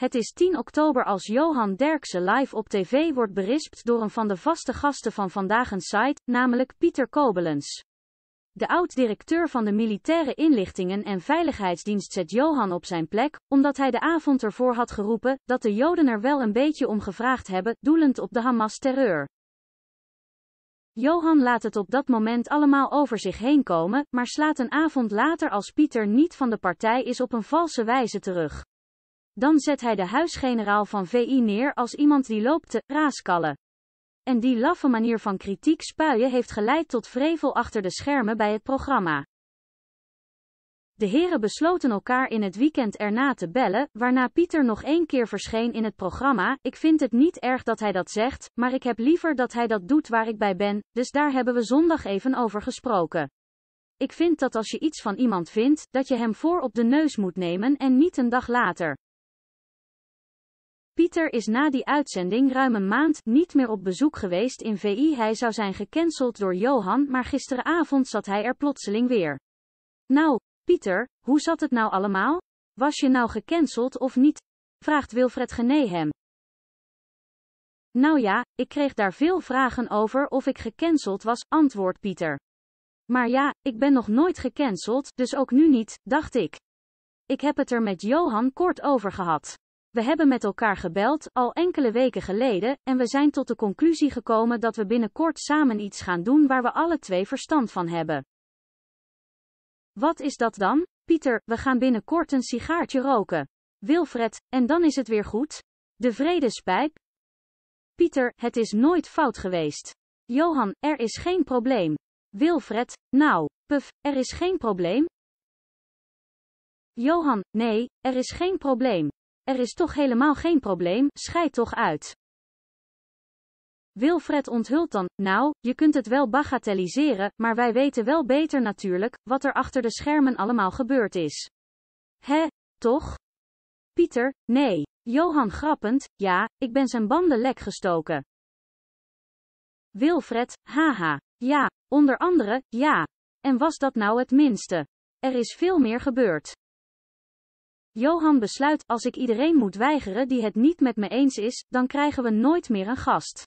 Het is 10 oktober als Johan Derksen live op tv wordt berispt door een van de vaste gasten van vandaag een site, namelijk Pieter Kobelens. De oud-directeur van de Militaire Inlichtingen en Veiligheidsdienst zet Johan op zijn plek, omdat hij de avond ervoor had geroepen dat de Joden er wel een beetje om gevraagd hebben, doelend op de Hamas-terreur. Johan laat het op dat moment allemaal over zich heen komen, maar slaat een avond later als Pieter niet van de partij is op een valse wijze terug. Dan zet hij de huisgeneraal van VI neer als iemand die loopt te raaskallen. En die laffe manier van kritiek spuien heeft geleid tot vrevel achter de schermen bij het programma. De heren besloten elkaar in het weekend erna te bellen, waarna Pieter nog één keer verscheen in het programma. Ik vind het niet erg dat hij dat zegt, maar ik heb liever dat hij dat doet waar ik bij ben, dus daar hebben we zondag even over gesproken. Ik vind dat als je iets van iemand vindt, dat je hem voor op de neus moet nemen en niet een dag later. Pieter is na die uitzending ruim een maand niet meer op bezoek geweest in VI. Hij zou zijn gecanceld door Johan, maar gisteravond zat hij er plotseling weer. Nou, Pieter, hoe zat het nou allemaal? Was je nou gecanceld of niet? vraagt Wilfred Gené hem. Nou ja, ik kreeg daar veel vragen over of ik gecanceld was, antwoordt Pieter. Maar ja, ik ben nog nooit gecanceld, dus ook nu niet, dacht ik. Ik heb het er met Johan kort over gehad. We hebben met elkaar gebeld, al enkele weken geleden, en we zijn tot de conclusie gekomen dat we binnenkort samen iets gaan doen waar we alle twee verstand van hebben. Wat is dat dan? Pieter, we gaan binnenkort een sigaartje roken. Wilfred, en dan is het weer goed? De vredespijp? Pieter, het is nooit fout geweest. Johan, er is geen probleem. Wilfred, nou, puf, er is geen probleem. Johan, nee, er is geen probleem. Er is toch helemaal geen probleem, scheid toch uit. Wilfred onthult dan, nou, je kunt het wel bagatelliseren, maar wij weten wel beter natuurlijk, wat er achter de schermen allemaal gebeurd is. Hè, toch? Pieter, nee. Johan grappend, ja, ik ben zijn banden lek gestoken. Wilfred, haha. Ja, onder andere, ja. En was dat nou het minste? Er is veel meer gebeurd. Johan besluit, als ik iedereen moet weigeren die het niet met me eens is, dan krijgen we nooit meer een gast.